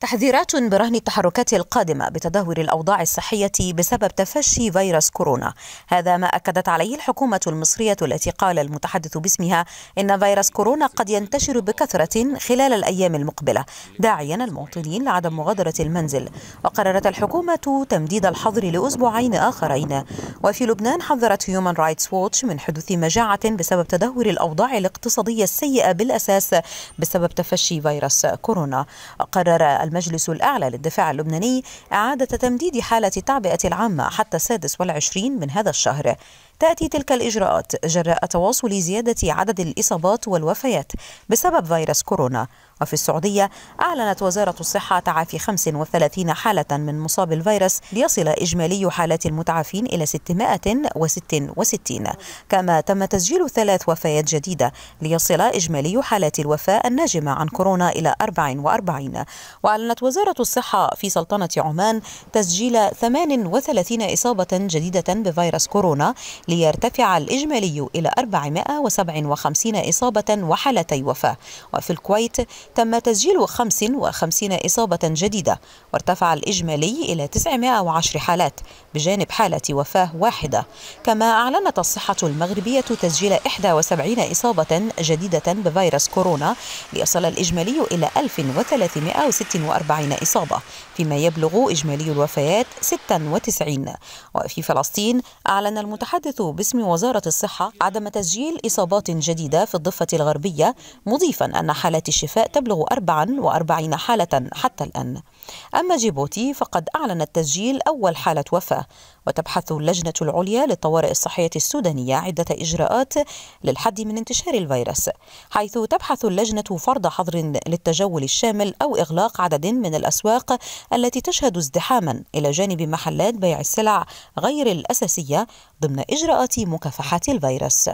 تحذيرات برهن التحركات القادمة بتدهور الأوضاع الصحية بسبب تفشي فيروس كورونا هذا ما أكدت عليه الحكومة المصرية التي قال المتحدث باسمها إن فيروس كورونا قد ينتشر بكثرة خلال الأيام المقبلة داعيا المواطنين لعدم مغادرة المنزل وقررت الحكومة تمديد الحظر لأسبوعين آخرين وفي لبنان حذرت هيومن رايتس ووتش من حدوث مجاعة بسبب تدهور الأوضاع الاقتصادية السيئة بالأساس بسبب تفشي فيروس كورونا وقرر المجلس الأعلى للدفاع اللبناني إعادة تمديد حالة التعبئة العامة حتى السادس والعشرين من هذا الشهر تأتي تلك الإجراءات جراء تواصل زيادة عدد الإصابات والوفيات بسبب فيروس كورونا وفي السعودية أعلنت وزارة الصحة تعافي 35 حالة من مصاب الفيروس ليصل إجمالي حالات المتعافين إلى 666 كما تم تسجيل ثلاث وفيات جديدة ليصل إجمالي حالات الوفاة الناجمة عن كورونا إلى 44 وأعلنت وزارة الصحة في سلطنة عمان تسجيل 38 إصابة جديدة بفيروس كورونا ليرتفع الإجمالي إلى 457 إصابة وحالتي وفاة وفي الكويت تم تسجيل 55 إصابة جديدة وارتفع الإجمالي إلى 910 حالات بجانب حالة وفاة واحدة كما أعلنت الصحة المغربية تسجيل 71 إصابة جديدة بفيروس كورونا ليصل الإجمالي إلى 1346 إصابة فيما يبلغ إجمالي الوفيات 96 وفي فلسطين أعلن المتحدث باسم وزارة الصحة عدم تسجيل إصابات جديدة في الضفة الغربية مضيفا أن حالات الشفاء تبلغ 44 حالة حتى الآن أما جيبوتي فقد أعلنت تسجيل أول حالة وفاة وتبحث اللجنة العليا للطوارئ الصحية السودانية عدة إجراءات للحد من انتشار الفيروس حيث تبحث اللجنة فرض حظر للتجول الشامل أو إغلاق عدد من الأسواق التي تشهد ازدحاما إلى جانب محلات بيع السلع غير الأساسية ضمن إجراءات مكافحة الفيروس